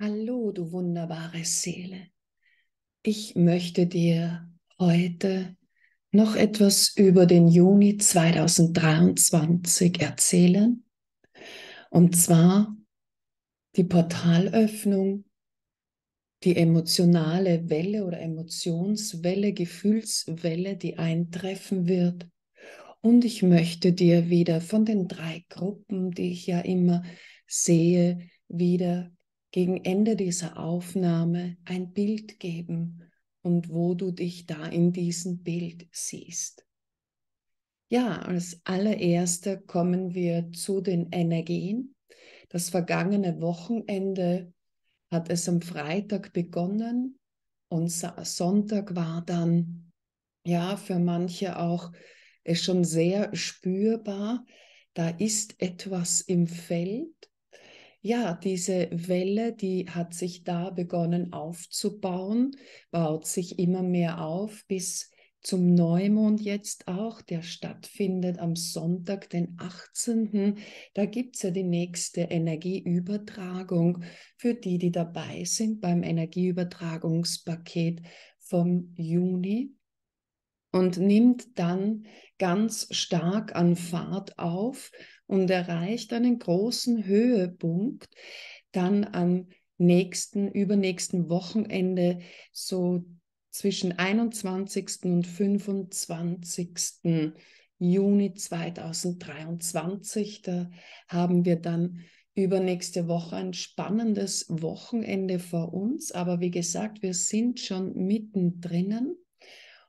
Hallo, du wunderbare Seele. Ich möchte dir heute noch etwas über den Juni 2023 erzählen. Und zwar die Portalöffnung, die emotionale Welle oder Emotionswelle, Gefühlswelle, die eintreffen wird. Und ich möchte dir wieder von den drei Gruppen, die ich ja immer sehe, wieder gegen Ende dieser Aufnahme ein Bild geben und wo du dich da in diesem Bild siehst. Ja, als allererster kommen wir zu den Energien. Das vergangene Wochenende hat es am Freitag begonnen und Sonntag war dann ja für manche auch schon sehr spürbar. Da ist etwas im Feld ja, diese Welle, die hat sich da begonnen aufzubauen, baut sich immer mehr auf bis zum Neumond jetzt auch, der stattfindet am Sonntag, den 18. Da gibt es ja die nächste Energieübertragung für die, die dabei sind beim Energieübertragungspaket vom Juni und nimmt dann ganz stark an Fahrt auf und erreicht einen großen Höhepunkt dann am nächsten, übernächsten Wochenende so zwischen 21. und 25. Juni 2023. Da haben wir dann übernächste Woche ein spannendes Wochenende vor uns. Aber wie gesagt, wir sind schon mittendrin.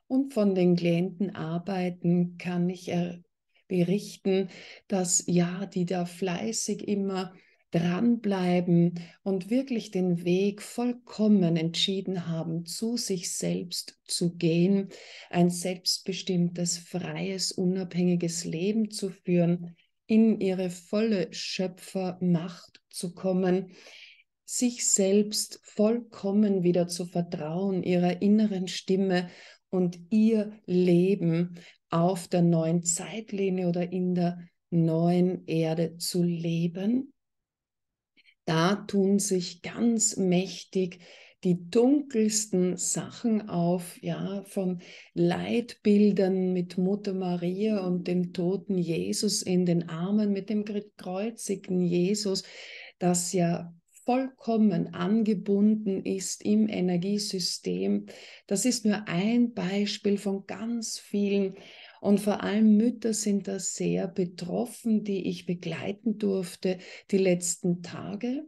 Und von den Klientenarbeiten kann ich er berichten, dass ja, die da fleißig immer dranbleiben und wirklich den Weg vollkommen entschieden haben, zu sich selbst zu gehen, ein selbstbestimmtes, freies, unabhängiges Leben zu führen, in ihre volle Schöpfermacht zu kommen, sich selbst vollkommen wieder zu vertrauen, ihrer inneren Stimme und ihr Leben auf der neuen Zeitlinie oder in der neuen Erde zu leben. Da tun sich ganz mächtig die dunkelsten Sachen auf, ja, von Leitbildern mit Mutter Maria und dem toten Jesus in den Armen, mit dem gekreuzigten Jesus, das ja vollkommen angebunden ist im Energiesystem. Das ist nur ein Beispiel von ganz vielen. Und vor allem Mütter sind da sehr betroffen, die ich begleiten durfte die letzten Tage.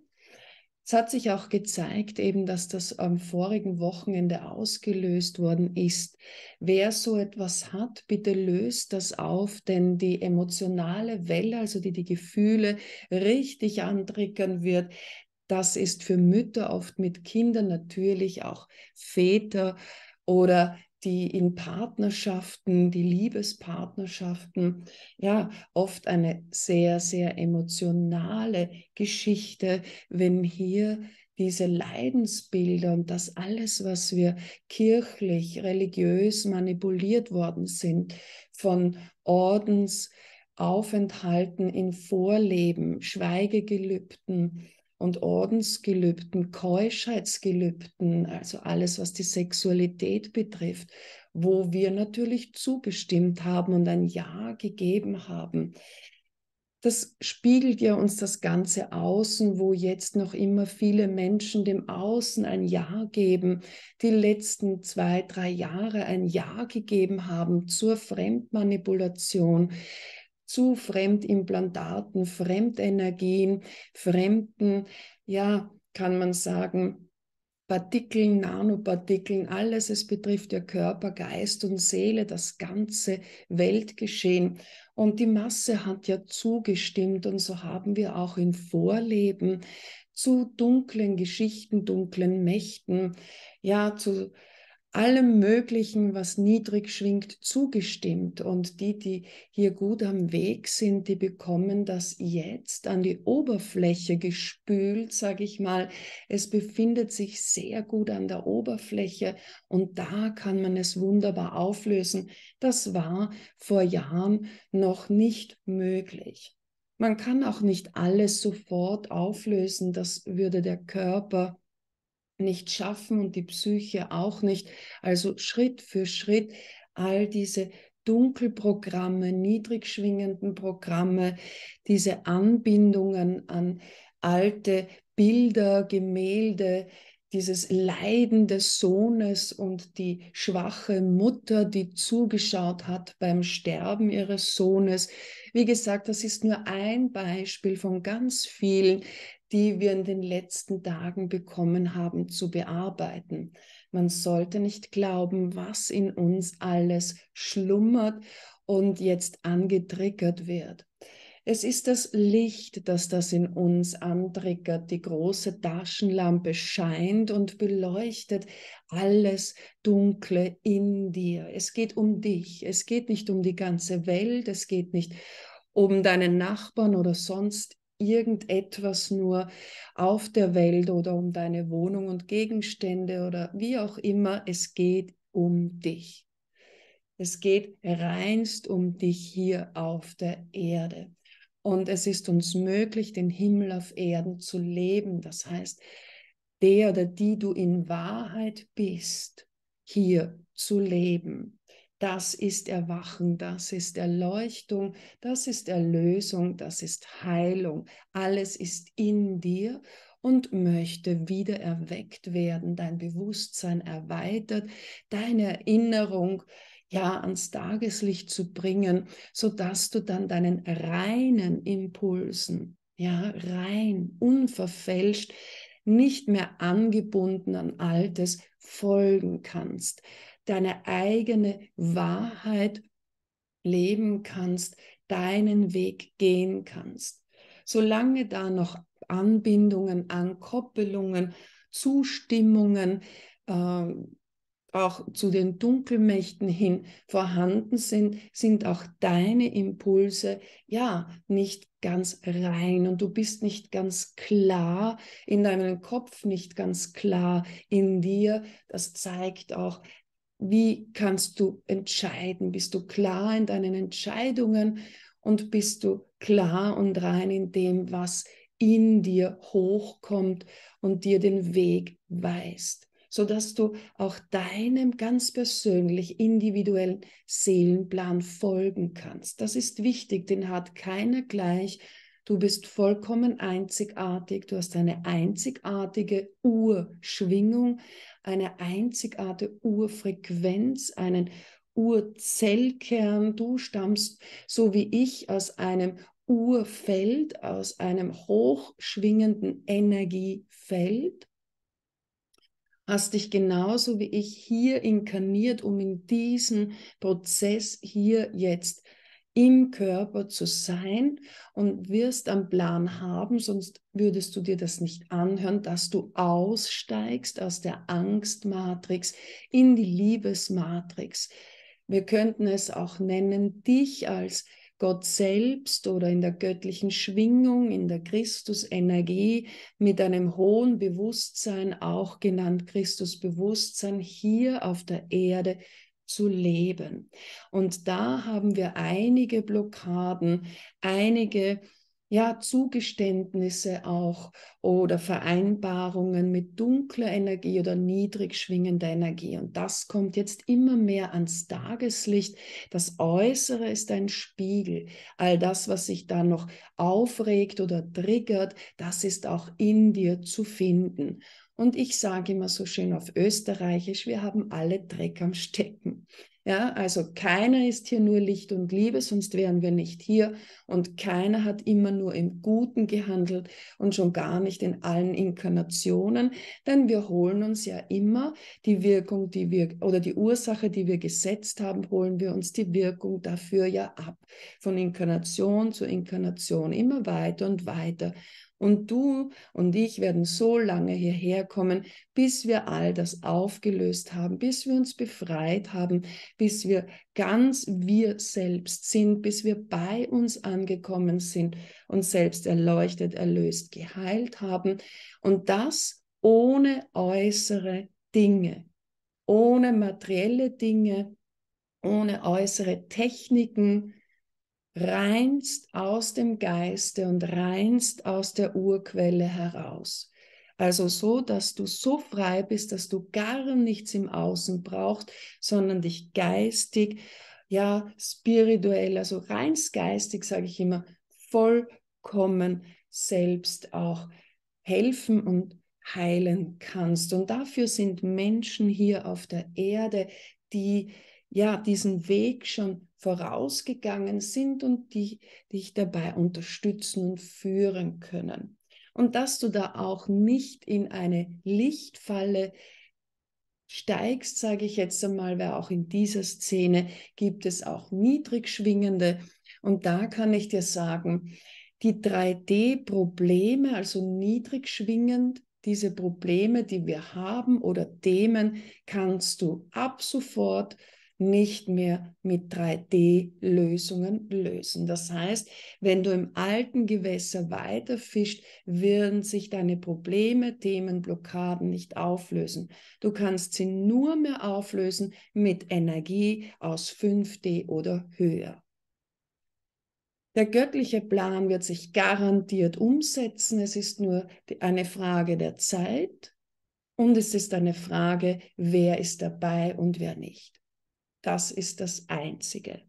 Es hat sich auch gezeigt, eben, dass das am vorigen Wochenende ausgelöst worden ist. Wer so etwas hat, bitte löst das auf, denn die emotionale Welle, also die die Gefühle richtig antriggern wird, das ist für Mütter oft mit Kindern natürlich auch Väter oder die in Partnerschaften, die Liebespartnerschaften, ja, oft eine sehr, sehr emotionale Geschichte, wenn hier diese Leidensbilder und das alles, was wir kirchlich, religiös manipuliert worden sind, von Ordensaufenthalten in Vorleben, Schweigegelübden, und Ordensgelübden, Keuschheitsgelübden, also alles, was die Sexualität betrifft, wo wir natürlich zugestimmt haben und ein Ja gegeben haben. Das spiegelt ja uns das ganze Außen, wo jetzt noch immer viele Menschen dem Außen ein Ja geben, die letzten zwei, drei Jahre ein Ja gegeben haben zur Fremdmanipulation, zu Fremdimplantaten, Fremdenergien, fremden, ja, kann man sagen, Partikeln, Nanopartikeln, alles, es betrifft ja Körper, Geist und Seele, das ganze Weltgeschehen. Und die Masse hat ja zugestimmt und so haben wir auch im Vorleben zu dunklen Geschichten, dunklen Mächten, ja, zu allem Möglichen, was niedrig schwingt, zugestimmt. Und die, die hier gut am Weg sind, die bekommen das jetzt an die Oberfläche gespült, sage ich mal. Es befindet sich sehr gut an der Oberfläche und da kann man es wunderbar auflösen. Das war vor Jahren noch nicht möglich. Man kann auch nicht alles sofort auflösen, das würde der Körper nicht schaffen und die Psyche auch nicht. Also Schritt für Schritt all diese Dunkelprogramme, niedrig schwingenden Programme, diese Anbindungen an alte Bilder, Gemälde, dieses Leiden des Sohnes und die schwache Mutter, die zugeschaut hat beim Sterben ihres Sohnes. Wie gesagt, das ist nur ein Beispiel von ganz vielen, die wir in den letzten Tagen bekommen haben, zu bearbeiten. Man sollte nicht glauben, was in uns alles schlummert und jetzt angetriggert wird. Es ist das Licht, das das in uns antriggert. Die große Taschenlampe scheint und beleuchtet alles Dunkle in dir. Es geht um dich. Es geht nicht um die ganze Welt. Es geht nicht um deinen Nachbarn oder sonst irgendetwas nur auf der Welt oder um deine Wohnung und Gegenstände oder wie auch immer. Es geht um dich. Es geht reinst um dich hier auf der Erde. Und es ist uns möglich, den Himmel auf Erden zu leben. Das heißt, der oder die du in Wahrheit bist, hier zu leben. Das ist Erwachen, das ist Erleuchtung, das ist Erlösung, das ist Heilung. Alles ist in dir und möchte wieder erweckt werden, dein Bewusstsein erweitert, deine Erinnerung ja ans Tageslicht zu bringen, so dass du dann deinen reinen Impulsen, ja, rein, unverfälscht, nicht mehr angebunden an Altes folgen kannst deine eigene Wahrheit leben kannst, deinen Weg gehen kannst. Solange da noch Anbindungen, Ankoppelungen, Zustimmungen, äh, auch zu den Dunkelmächten hin vorhanden sind, sind auch deine Impulse ja nicht ganz rein und du bist nicht ganz klar in deinem Kopf, nicht ganz klar in dir. Das zeigt auch wie kannst du entscheiden? Bist du klar in deinen Entscheidungen und bist du klar und rein in dem, was in dir hochkommt und dir den Weg weist, sodass du auch deinem ganz persönlich individuellen Seelenplan folgen kannst. Das ist wichtig, den hat keiner gleich. Du bist vollkommen einzigartig, du hast eine einzigartige Urschwingung, eine einzigartige Urfrequenz, einen Urzellkern. Du stammst, so wie ich, aus einem Urfeld, aus einem hochschwingenden Energiefeld. Hast dich genauso wie ich hier inkarniert, um in diesen Prozess hier jetzt im Körper zu sein und wirst einen Plan haben, sonst würdest du dir das nicht anhören, dass du aussteigst aus der Angstmatrix in die Liebesmatrix. Wir könnten es auch nennen, dich als Gott selbst oder in der göttlichen Schwingung, in der Christusenergie, mit einem hohen Bewusstsein, auch genannt Christusbewusstsein, hier auf der Erde zu leben. Und da haben wir einige Blockaden, einige ja, Zugeständnisse auch oder Vereinbarungen mit dunkler Energie oder niedrig schwingender Energie. Und das kommt jetzt immer mehr ans Tageslicht. Das Äußere ist ein Spiegel. All das, was sich da noch aufregt oder triggert, das ist auch in dir zu finden. Und ich sage immer so schön auf Österreichisch, wir haben alle Dreck am Stecken. Ja, also keiner ist hier nur Licht und Liebe, sonst wären wir nicht hier. Und keiner hat immer nur im Guten gehandelt und schon gar nicht in allen Inkarnationen, denn wir holen uns ja immer die Wirkung, die wir oder die Ursache, die wir gesetzt haben, holen wir uns die Wirkung dafür ja ab. Von Inkarnation zu Inkarnation immer weiter und weiter. Und du und ich werden so lange hierher kommen, bis wir all das aufgelöst haben, bis wir uns befreit haben, bis wir ganz wir selbst sind, bis wir bei uns angekommen sind und selbst erleuchtet, erlöst, geheilt haben. Und das ohne äußere Dinge, ohne materielle Dinge, ohne äußere Techniken, reinst aus dem Geiste und reinst aus der Urquelle heraus. Also so, dass du so frei bist, dass du gar nichts im Außen brauchst, sondern dich geistig, ja, spirituell, also reinst geistig, sage ich immer, vollkommen selbst auch helfen und heilen kannst. Und dafür sind Menschen hier auf der Erde, die ja diesen Weg schon vorausgegangen sind und die dich dabei unterstützen und führen können. Und dass du da auch nicht in eine Lichtfalle steigst, sage ich jetzt einmal, weil auch in dieser Szene gibt es auch niedrig schwingende. Und da kann ich dir sagen, die 3D-Probleme, also niedrig schwingend, diese Probleme, die wir haben oder Themen, kannst du ab sofort nicht mehr mit 3D-Lösungen lösen. Das heißt, wenn du im alten Gewässer weiterfischst, werden sich deine Probleme, Themen, Blockaden nicht auflösen. Du kannst sie nur mehr auflösen mit Energie aus 5D oder höher. Der göttliche Plan wird sich garantiert umsetzen. Es ist nur eine Frage der Zeit und es ist eine Frage, wer ist dabei und wer nicht. Das ist das Einzige.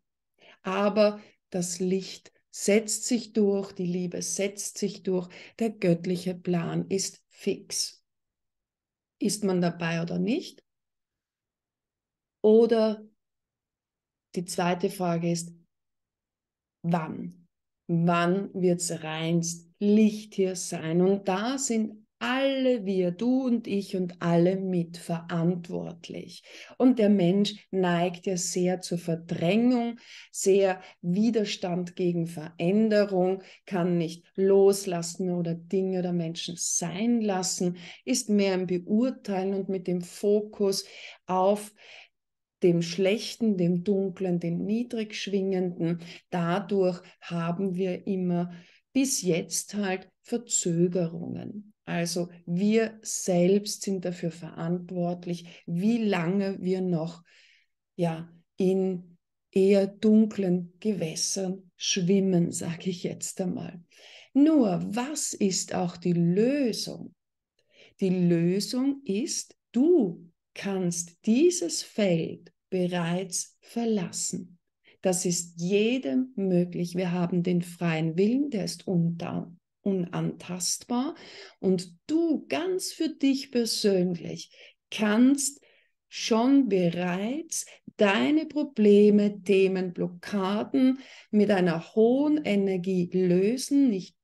Aber das Licht setzt sich durch, die Liebe setzt sich durch, der göttliche Plan ist fix. Ist man dabei oder nicht? Oder die zweite Frage ist, wann? Wann wird es reinst Licht hier sein? Und da sind alle wir, du und ich und alle mitverantwortlich. Und der Mensch neigt ja sehr zur Verdrängung, sehr Widerstand gegen Veränderung, kann nicht loslassen oder Dinge oder Menschen sein lassen, ist mehr im Beurteilen und mit dem Fokus auf dem Schlechten, dem Dunklen, dem Niedrigschwingenden. Dadurch haben wir immer bis jetzt halt Verzögerungen. Also wir selbst sind dafür verantwortlich, wie lange wir noch ja, in eher dunklen Gewässern schwimmen, sage ich jetzt einmal. Nur, was ist auch die Lösung? Die Lösung ist, du kannst dieses Feld bereits verlassen. Das ist jedem möglich. Wir haben den freien Willen, der ist unter, unantastbar und du ganz für dich persönlich kannst schon bereits deine Probleme, Themen, Blockaden mit einer hohen Energie lösen, nicht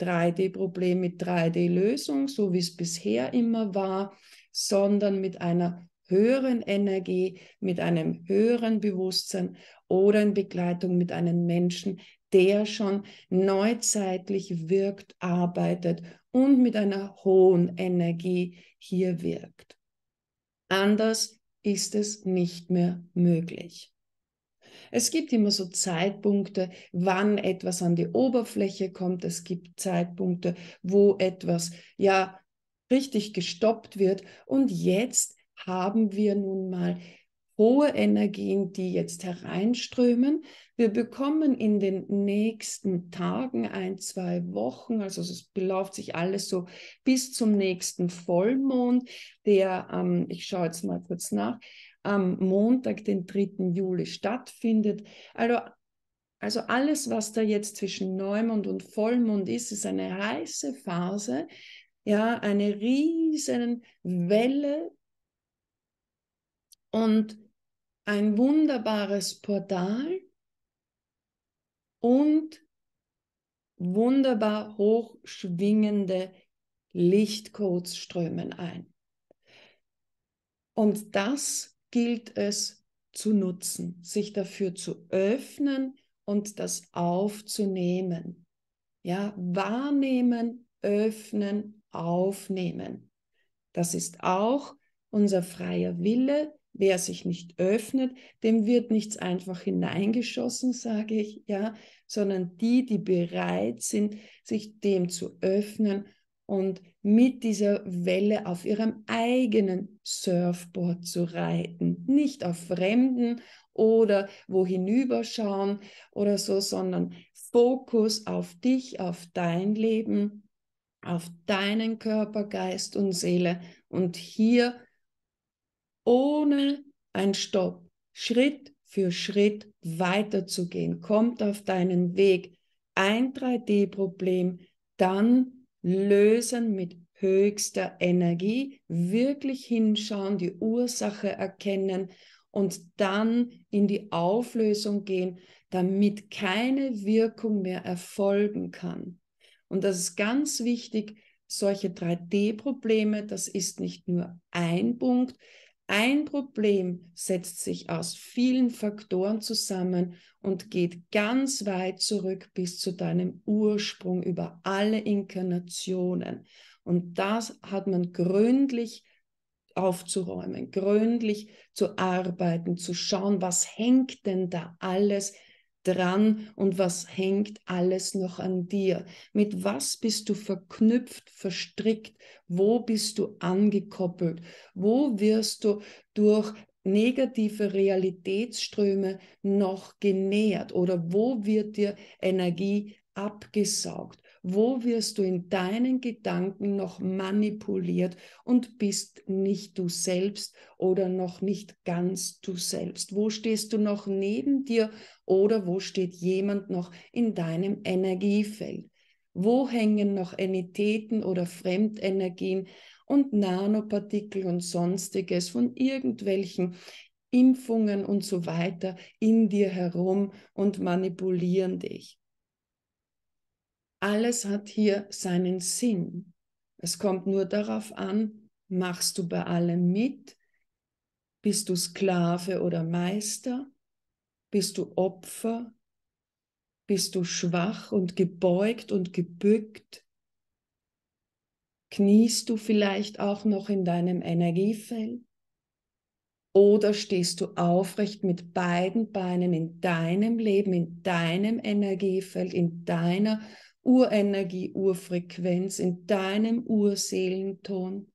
3D-Problem mit 3D-Lösung, so wie es bisher immer war, sondern mit einer höheren Energie, mit einem höheren Bewusstsein oder in Begleitung mit einem Menschen, der schon neuzeitlich wirkt, arbeitet und mit einer hohen Energie hier wirkt. Anders ist es nicht mehr möglich. Es gibt immer so Zeitpunkte, wann etwas an die Oberfläche kommt. Es gibt Zeitpunkte, wo etwas ja richtig gestoppt wird. Und jetzt haben wir nun mal hohe Energien, die jetzt hereinströmen. Wir bekommen in den nächsten Tagen, ein, zwei Wochen, also es belauft sich alles so bis zum nächsten Vollmond, der, ähm, ich schaue jetzt mal kurz nach, am Montag, den 3. Juli stattfindet. Also, also alles, was da jetzt zwischen Neumond und Vollmond ist, ist eine heiße Phase, ja, eine riesen Welle und ein wunderbares Portal und wunderbar hochschwingende Lichtcodes strömen ein. Und das gilt es zu nutzen, sich dafür zu öffnen und das aufzunehmen. Ja, wahrnehmen, öffnen, aufnehmen. Das ist auch unser freier Wille, Wer sich nicht öffnet, dem wird nichts einfach hineingeschossen, sage ich, ja, sondern die, die bereit sind, sich dem zu öffnen und mit dieser Welle auf ihrem eigenen Surfboard zu reiten, nicht auf Fremden oder wo hinüberschauen oder so, sondern Fokus auf dich, auf dein Leben, auf deinen Körper, Geist und Seele und hier ohne einen Stopp, Schritt für Schritt weiterzugehen. Kommt auf deinen Weg ein 3D-Problem, dann lösen mit höchster Energie, wirklich hinschauen, die Ursache erkennen und dann in die Auflösung gehen, damit keine Wirkung mehr erfolgen kann. Und das ist ganz wichtig, solche 3D-Probleme, das ist nicht nur ein Punkt, ein Problem setzt sich aus vielen Faktoren zusammen und geht ganz weit zurück bis zu deinem Ursprung über alle Inkarnationen. Und das hat man gründlich aufzuräumen, gründlich zu arbeiten, zu schauen, was hängt denn da alles dran und was hängt alles noch an dir? Mit was bist du verknüpft, verstrickt? Wo bist du angekoppelt? Wo wirst du durch negative Realitätsströme noch genährt oder wo wird dir Energie abgesaugt? Wo wirst du in deinen Gedanken noch manipuliert und bist nicht du selbst oder noch nicht ganz du selbst? Wo stehst du noch neben dir oder wo steht jemand noch in deinem Energiefeld? Wo hängen noch Entitäten oder Fremdenergien und Nanopartikel und sonstiges von irgendwelchen Impfungen und so weiter in dir herum und manipulieren dich? Alles hat hier seinen Sinn. Es kommt nur darauf an, machst du bei allem mit? Bist du Sklave oder Meister? Bist du Opfer? Bist du schwach und gebeugt und gebückt? Kniest du vielleicht auch noch in deinem Energiefeld? Oder stehst du aufrecht mit beiden Beinen in deinem Leben, in deinem Energiefeld, in deiner Urenergie, Urfrequenz in deinem Urseelenton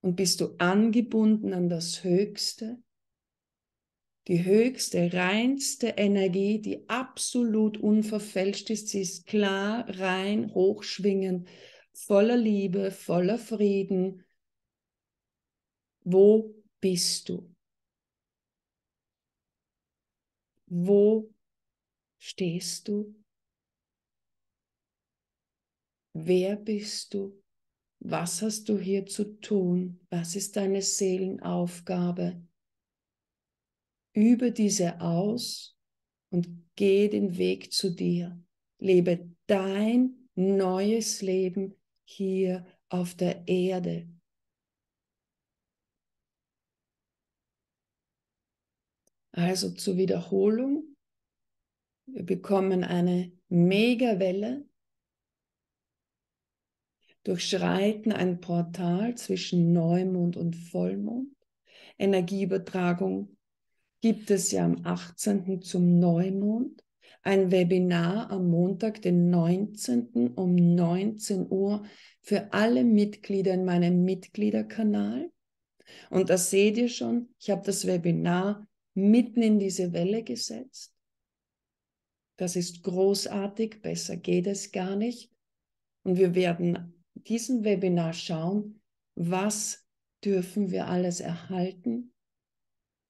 und bist du angebunden an das Höchste, die höchste, reinste Energie, die absolut unverfälscht ist. Sie ist klar, rein, hochschwingend, voller Liebe, voller Frieden. Wo bist du? Wo stehst du? Wer bist du? Was hast du hier zu tun? Was ist deine Seelenaufgabe? Übe diese aus und geh den Weg zu dir. Lebe dein neues Leben hier auf der Erde. Also zur Wiederholung. Wir bekommen eine Megawelle durchschreiten ein Portal zwischen Neumond und Vollmond. Energieübertragung gibt es ja am 18. zum Neumond. Ein Webinar am Montag, den 19. um 19 Uhr für alle Mitglieder in meinem Mitgliederkanal. Und da seht ihr schon, ich habe das Webinar mitten in diese Welle gesetzt. Das ist großartig, besser geht es gar nicht. Und wir werden diesem Webinar schauen, was dürfen wir alles erhalten,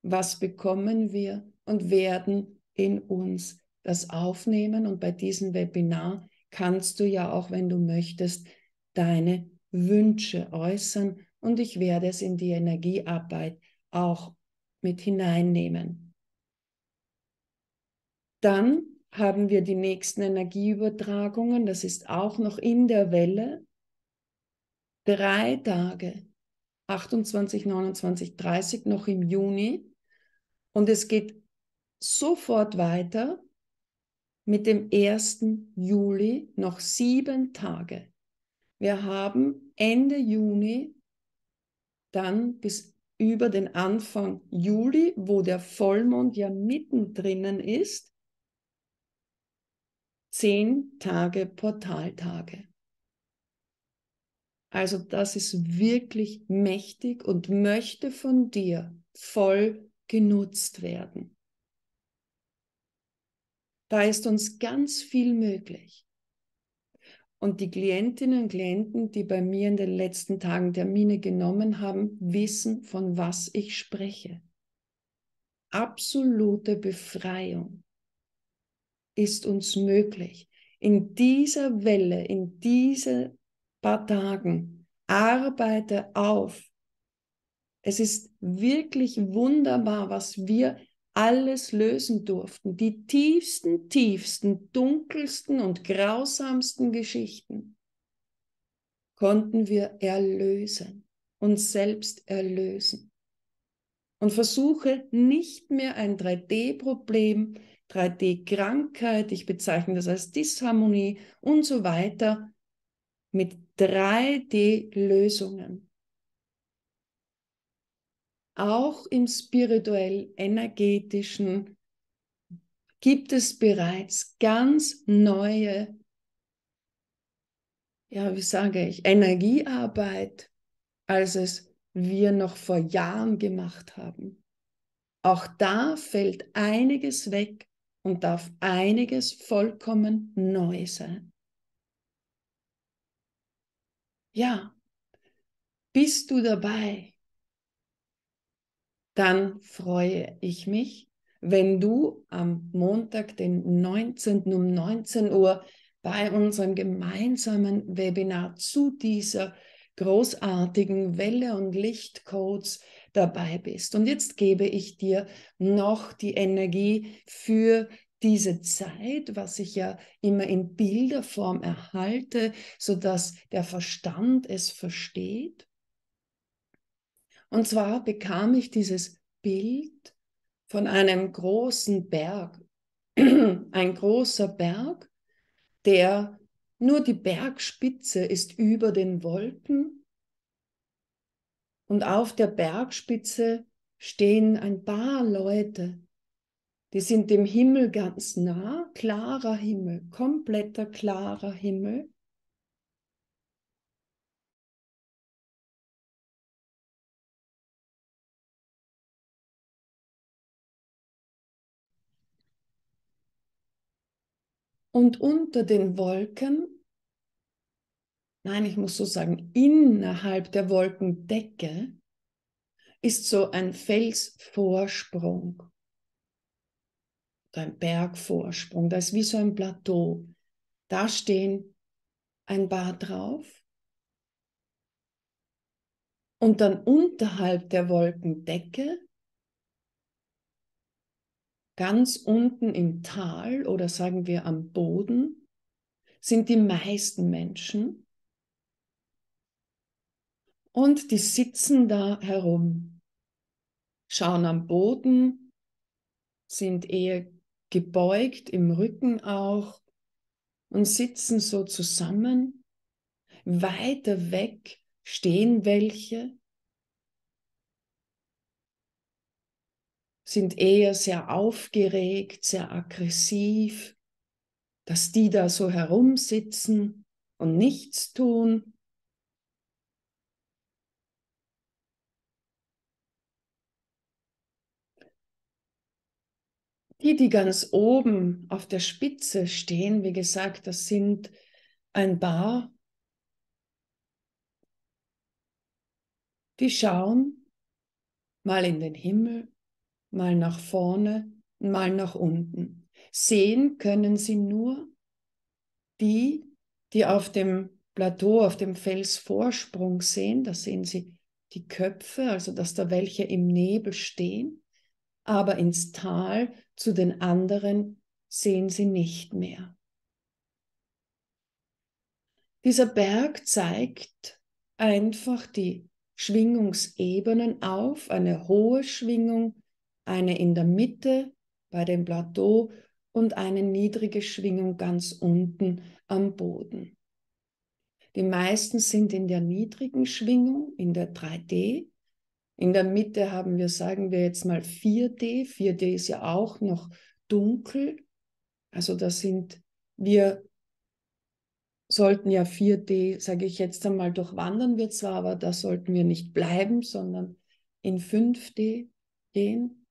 was bekommen wir und werden in uns das aufnehmen. Und bei diesem Webinar kannst du ja auch, wenn du möchtest, deine Wünsche äußern und ich werde es in die Energiearbeit auch mit hineinnehmen. Dann haben wir die nächsten Energieübertragungen, das ist auch noch in der Welle, drei Tage, 28, 29, 30 noch im Juni. Und es geht sofort weiter mit dem 1. Juli, noch sieben Tage. Wir haben Ende Juni dann bis über den Anfang Juli, wo der Vollmond ja mittendrin ist, zehn Tage Portaltage. Also das ist wirklich mächtig und möchte von dir voll genutzt werden. Da ist uns ganz viel möglich. Und die Klientinnen und Klienten, die bei mir in den letzten Tagen Termine genommen haben, wissen, von was ich spreche. Absolute Befreiung ist uns möglich. In dieser Welle, in dieser paar Tagen. Arbeite auf. Es ist wirklich wunderbar, was wir alles lösen durften. Die tiefsten, tiefsten, dunkelsten und grausamsten Geschichten konnten wir erlösen, und selbst erlösen. Und versuche nicht mehr ein 3D-Problem, 3D-Krankheit, ich bezeichne das als Disharmonie und so weiter mit 3D-Lösungen. Auch im spirituell-energetischen gibt es bereits ganz neue, ja, wie sage ich, Energiearbeit, als es wir noch vor Jahren gemacht haben. Auch da fällt einiges weg und darf einiges vollkommen neu sein. Ja, bist du dabei? Dann freue ich mich, wenn du am Montag, den 19. um 19 Uhr bei unserem gemeinsamen Webinar zu dieser großartigen Welle und Lichtcodes dabei bist. Und jetzt gebe ich dir noch die Energie für diese Zeit, was ich ja immer in Bilderform erhalte, sodass der Verstand es versteht. Und zwar bekam ich dieses Bild von einem großen Berg, ein großer Berg, der nur die Bergspitze ist über den Wolken und auf der Bergspitze stehen ein paar Leute die sind dem Himmel ganz nah, klarer Himmel, kompletter klarer Himmel. Und unter den Wolken, nein, ich muss so sagen, innerhalb der Wolkendecke ist so ein Felsvorsprung beim Bergvorsprung. Da ist wie so ein Plateau. Da stehen ein paar drauf. Und dann unterhalb der Wolkendecke, ganz unten im Tal oder sagen wir am Boden, sind die meisten Menschen. Und die sitzen da herum, schauen am Boden, sind eher gebeugt im Rücken auch und sitzen so zusammen. Weiter weg stehen welche, sind eher sehr aufgeregt, sehr aggressiv, dass die da so herumsitzen und nichts tun. Die, die ganz oben auf der Spitze stehen, wie gesagt, das sind ein paar, die schauen mal in den Himmel, mal nach vorne, mal nach unten. Sehen können sie nur die, die auf dem Plateau, auf dem Felsvorsprung sehen. Da sehen sie die Köpfe, also dass da welche im Nebel stehen. Aber ins Tal zu den anderen sehen sie nicht mehr. Dieser Berg zeigt einfach die Schwingungsebenen auf, eine hohe Schwingung, eine in der Mitte bei dem Plateau und eine niedrige Schwingung ganz unten am Boden. Die meisten sind in der niedrigen Schwingung, in der 3D, in der Mitte haben wir, sagen wir jetzt mal 4D. 4D ist ja auch noch dunkel. Also da sind wir sollten ja 4D, sage ich jetzt einmal, durchwandern wir zwar, aber da sollten wir nicht bleiben, sondern in 5D gehen.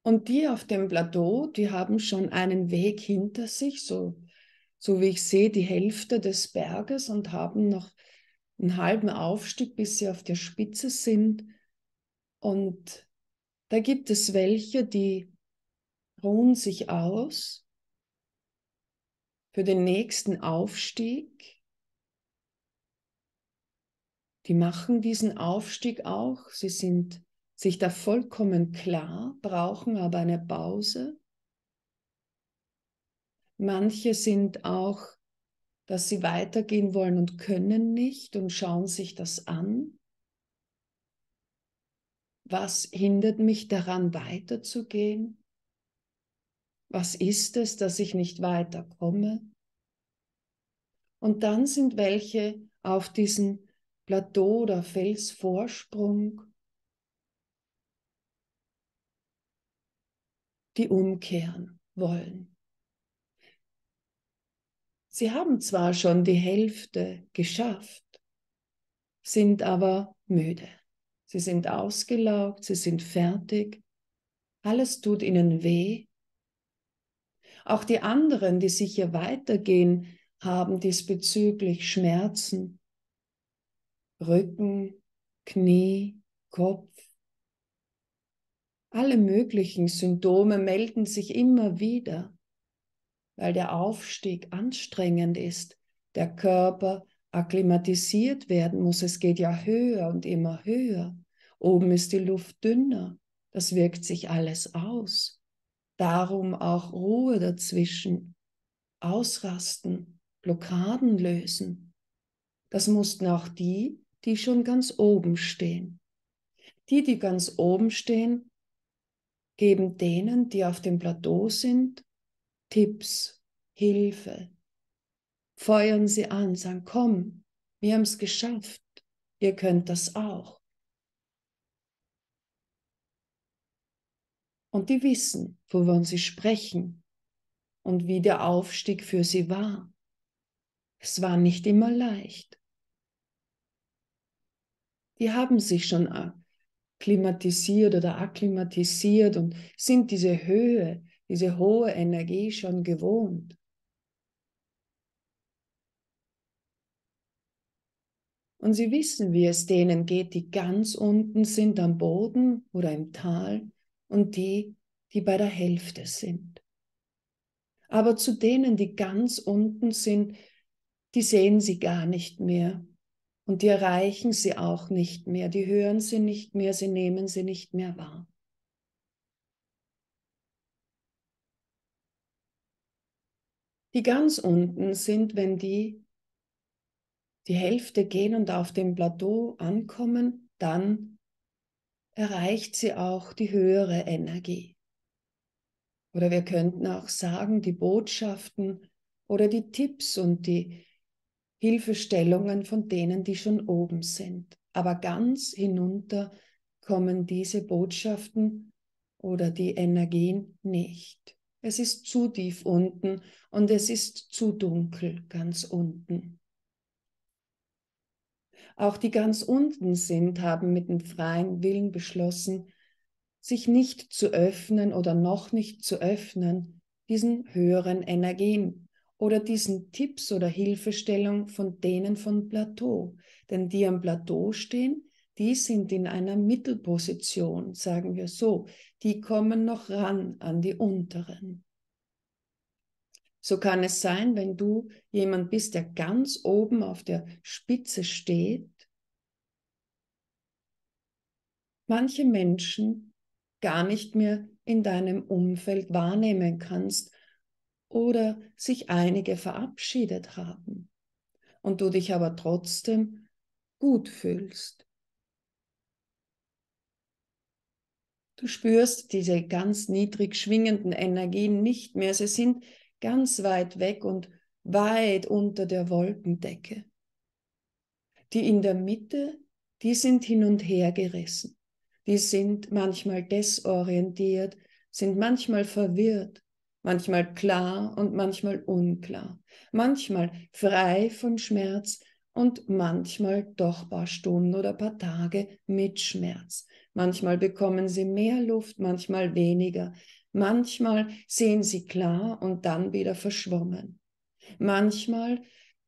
Und die auf dem Plateau, die haben schon einen Weg hinter sich, so, so wie ich sehe, die Hälfte des Berges und haben noch einen halben Aufstieg, bis sie auf der Spitze sind. Und da gibt es welche, die ruhen sich aus für den nächsten Aufstieg. Die machen diesen Aufstieg auch. Sie sind sich da vollkommen klar, brauchen aber eine Pause. Manche sind auch dass sie weitergehen wollen und können nicht und schauen sich das an. Was hindert mich daran, weiterzugehen? Was ist es, dass ich nicht weiterkomme? Und dann sind welche auf diesem Plateau oder Felsvorsprung, die umkehren wollen. Sie haben zwar schon die Hälfte geschafft, sind aber müde. Sie sind ausgelaugt, sie sind fertig. Alles tut ihnen weh. Auch die anderen, die sicher weitergehen, haben diesbezüglich Schmerzen. Rücken, Knie, Kopf. Alle möglichen Symptome melden sich immer wieder weil der Aufstieg anstrengend ist, der Körper akklimatisiert werden muss. Es geht ja höher und immer höher. Oben ist die Luft dünner. Das wirkt sich alles aus. Darum auch Ruhe dazwischen. Ausrasten, Blockaden lösen. Das mussten auch die, die schon ganz oben stehen. Die, die ganz oben stehen, geben denen, die auf dem Plateau sind, Tipps, Hilfe. Feuern sie an, sagen, komm, wir haben es geschafft, ihr könnt das auch. Und die wissen, wovon sie sprechen und wie der Aufstieg für sie war. Es war nicht immer leicht. Die haben sich schon klimatisiert oder akklimatisiert und sind diese Höhe diese hohe Energie schon gewohnt. Und sie wissen, wie es denen geht, die ganz unten sind am Boden oder im Tal und die, die bei der Hälfte sind. Aber zu denen, die ganz unten sind, die sehen sie gar nicht mehr und die erreichen sie auch nicht mehr, die hören sie nicht mehr, sie nehmen sie nicht mehr wahr. Die ganz unten sind, wenn die die Hälfte gehen und auf dem Plateau ankommen, dann erreicht sie auch die höhere Energie. Oder wir könnten auch sagen, die Botschaften oder die Tipps und die Hilfestellungen von denen, die schon oben sind. Aber ganz hinunter kommen diese Botschaften oder die Energien nicht. Es ist zu tief unten und es ist zu dunkel ganz unten. Auch die ganz unten sind, haben mit dem freien Willen beschlossen, sich nicht zu öffnen oder noch nicht zu öffnen, diesen höheren Energien oder diesen Tipps oder Hilfestellung von denen von Plateau. Denn die am Plateau stehen, die sind in einer Mittelposition, sagen wir so, die kommen noch ran an die unteren. So kann es sein, wenn du jemand bist, der ganz oben auf der Spitze steht, manche Menschen gar nicht mehr in deinem Umfeld wahrnehmen kannst oder sich einige verabschiedet haben und du dich aber trotzdem gut fühlst Du spürst diese ganz niedrig schwingenden Energien nicht mehr. Sie sind ganz weit weg und weit unter der Wolkendecke. Die in der Mitte, die sind hin und her gerissen. Die sind manchmal desorientiert, sind manchmal verwirrt, manchmal klar und manchmal unklar, manchmal frei von Schmerz und manchmal doch ein paar Stunden oder ein paar Tage mit Schmerz. Manchmal bekommen sie mehr Luft, manchmal weniger. Manchmal sehen sie klar und dann wieder verschwommen. Manchmal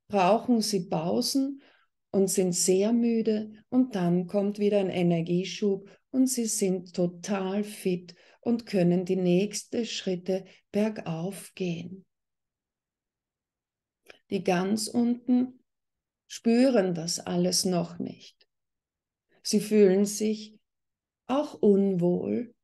brauchen sie Pausen und sind sehr müde und dann kommt wieder ein Energieschub und sie sind total fit und können die nächsten Schritte bergauf gehen. Die ganz unten spüren das alles noch nicht. Sie fühlen sich auch unwohl,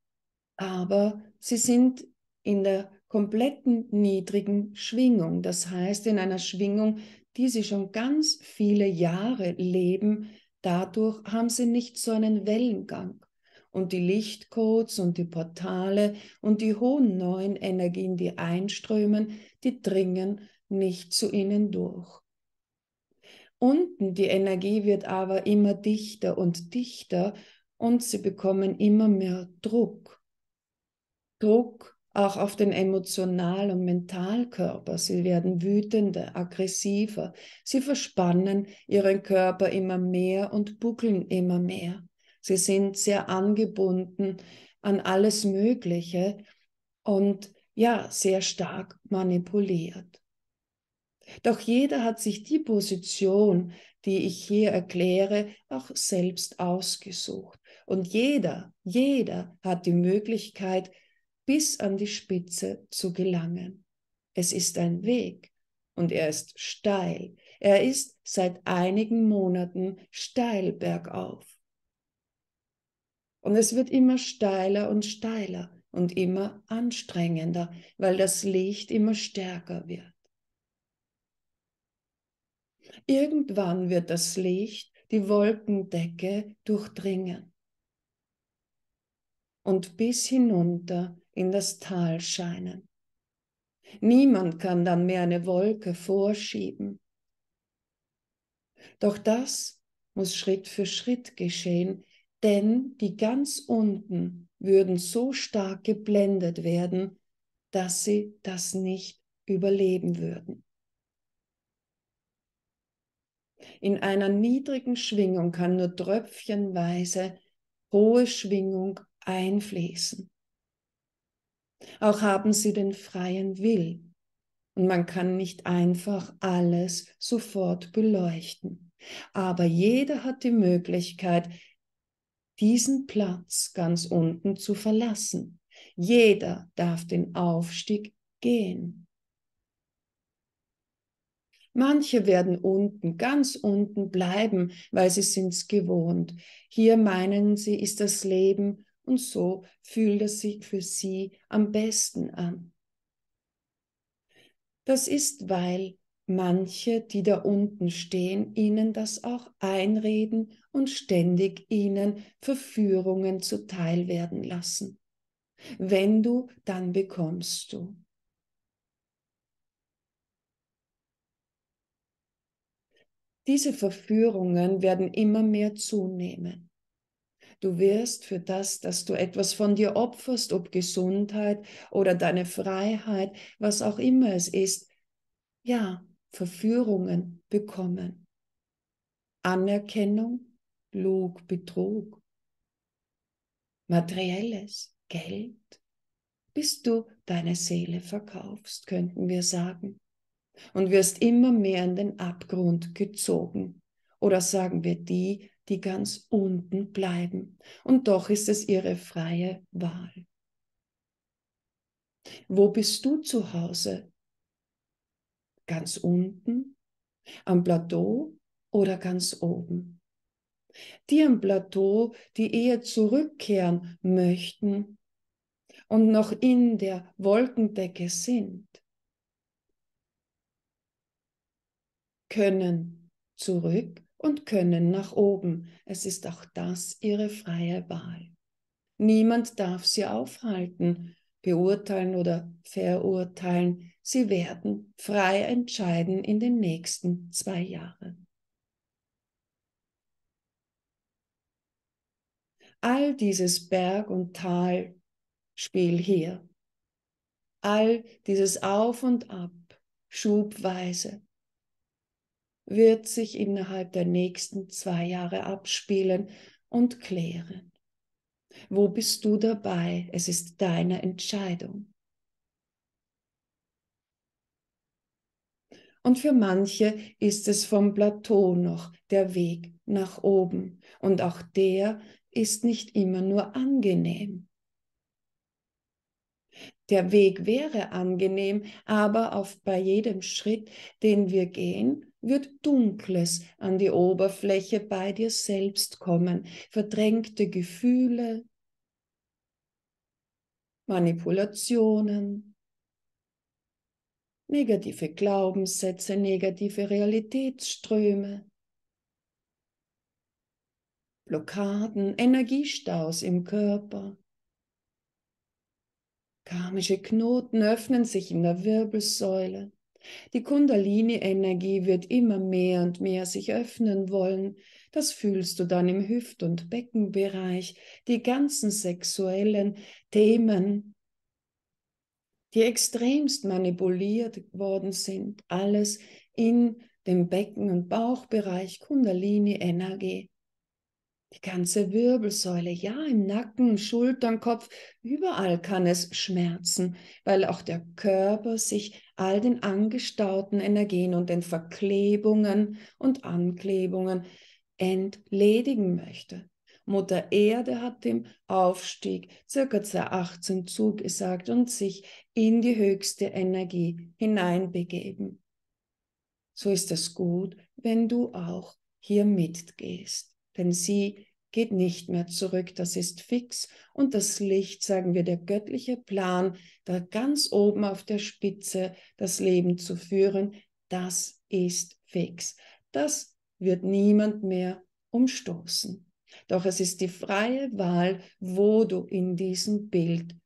aber sie sind in der kompletten niedrigen Schwingung, das heißt in einer Schwingung, die sie schon ganz viele Jahre leben, dadurch haben sie nicht so einen Wellengang. Und die Lichtcodes und die Portale und die hohen neuen Energien, die einströmen, die dringen nicht zu ihnen durch. Unten die Energie wird aber immer dichter und dichter und sie bekommen immer mehr Druck. Druck auch auf den Emotional- und Mentalkörper. Sie werden wütender, aggressiver. Sie verspannen ihren Körper immer mehr und buckeln immer mehr. Sie sind sehr angebunden an alles Mögliche und ja, sehr stark manipuliert. Doch jeder hat sich die Position, die ich hier erkläre, auch selbst ausgesucht. Und jeder, jeder hat die Möglichkeit, bis an die Spitze zu gelangen. Es ist ein Weg und er ist steil. Er ist seit einigen Monaten steil bergauf. Und es wird immer steiler und steiler und immer anstrengender, weil das Licht immer stärker wird. Irgendwann wird das Licht die Wolkendecke durchdringen und bis hinunter in das Tal scheinen. Niemand kann dann mehr eine Wolke vorschieben. Doch das muss Schritt für Schritt geschehen, denn die ganz unten würden so stark geblendet werden, dass sie das nicht überleben würden. In einer niedrigen Schwingung kann nur tröpfchenweise hohe Schwingung einfließen. Auch haben sie den freien Willen und man kann nicht einfach alles sofort beleuchten. Aber jeder hat die Möglichkeit, diesen Platz ganz unten zu verlassen. Jeder darf den Aufstieg gehen. Manche werden unten, ganz unten bleiben, weil sie es gewohnt. Hier meinen sie, ist das Leben und so fühlt es sich für sie am besten an. Das ist, weil manche, die da unten stehen, ihnen das auch einreden und ständig ihnen Verführungen zuteil werden lassen. Wenn du, dann bekommst du. Diese Verführungen werden immer mehr zunehmen. Du wirst für das, dass du etwas von dir opferst, ob Gesundheit oder deine Freiheit, was auch immer es ist, ja, Verführungen bekommen. Anerkennung, Lug, Betrug, materielles Geld, bis du deine Seele verkaufst, könnten wir sagen, und wirst immer mehr in den Abgrund gezogen. Oder sagen wir die, die ganz unten bleiben. Und doch ist es ihre freie Wahl. Wo bist du zu Hause? Ganz unten, am Plateau oder ganz oben? Die am Plateau, die eher zurückkehren möchten und noch in der Wolkendecke sind, können zurück und können nach oben. Es ist auch das ihre freie Wahl. Niemand darf sie aufhalten, beurteilen oder verurteilen. Sie werden frei entscheiden in den nächsten zwei Jahren. All dieses Berg- und Talspiel hier, all dieses Auf und Ab, schubweise, wird sich innerhalb der nächsten zwei Jahre abspielen und klären. Wo bist du dabei? Es ist deine Entscheidung. Und für manche ist es vom Plateau noch der Weg nach oben. Und auch der ist nicht immer nur angenehm. Der Weg wäre angenehm, aber auf, bei jedem Schritt, den wir gehen, wird Dunkles an die Oberfläche bei dir selbst kommen, verdrängte Gefühle, Manipulationen, negative Glaubenssätze, negative Realitätsströme, Blockaden, Energiestaus im Körper. Karmische Knoten öffnen sich in der Wirbelsäule. Die Kundalini-Energie wird immer mehr und mehr sich öffnen wollen. Das fühlst du dann im Hüft- und Beckenbereich, die ganzen sexuellen Themen, die extremst manipuliert worden sind, alles in dem Becken- und Bauchbereich Kundalini-Energie. Die ganze Wirbelsäule, ja, im Nacken, Schultern, Kopf, überall kann es schmerzen, weil auch der Körper sich all den angestauten Energien und den Verklebungen und Anklebungen entledigen möchte. Mutter Erde hat dem Aufstieg circa 2018 zugesagt und sich in die höchste Energie hineinbegeben. So ist es gut, wenn du auch hier mitgehst denn sie geht nicht mehr zurück, das ist fix und das Licht, sagen wir, der göttliche Plan, da ganz oben auf der Spitze das Leben zu führen, das ist fix. Das wird niemand mehr umstoßen. Doch es ist die freie Wahl, wo du in diesem Bild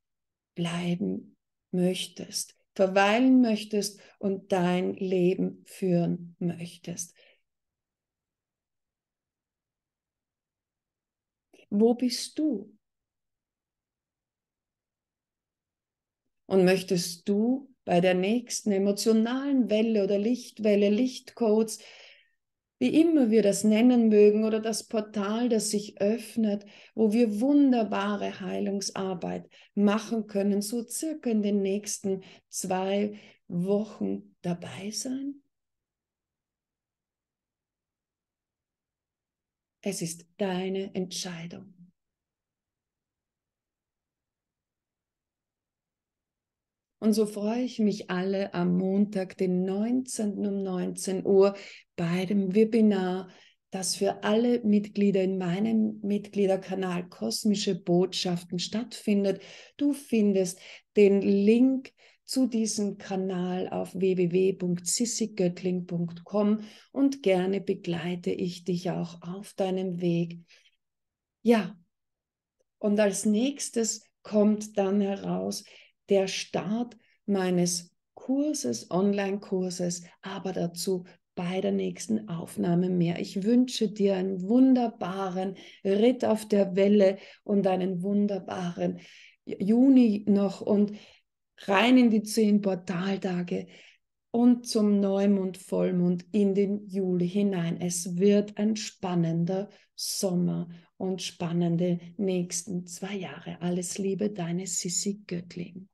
bleiben möchtest, verweilen möchtest und dein Leben führen möchtest. Wo bist du? Und möchtest du bei der nächsten emotionalen Welle oder Lichtwelle, Lichtcodes, wie immer wir das nennen mögen, oder das Portal, das sich öffnet, wo wir wunderbare Heilungsarbeit machen können, so circa in den nächsten zwei Wochen dabei sein? Es ist deine Entscheidung. Und so freue ich mich alle am Montag, den 19. um 19 Uhr bei dem Webinar, das für alle Mitglieder in meinem Mitgliederkanal Kosmische Botschaften stattfindet. Du findest den Link zu diesem Kanal auf www.sissigöttling.com und gerne begleite ich dich auch auf deinem Weg. Ja, und als nächstes kommt dann heraus der Start meines Kurses, Online-Kurses, aber dazu bei der nächsten Aufnahme mehr. Ich wünsche dir einen wunderbaren Ritt auf der Welle und einen wunderbaren Juni noch und rein in die zehn Portaltage und zum Neumond, Vollmond in den Juli hinein. Es wird ein spannender Sommer und spannende nächsten zwei Jahre. Alles Liebe, deine Sissi Göttling.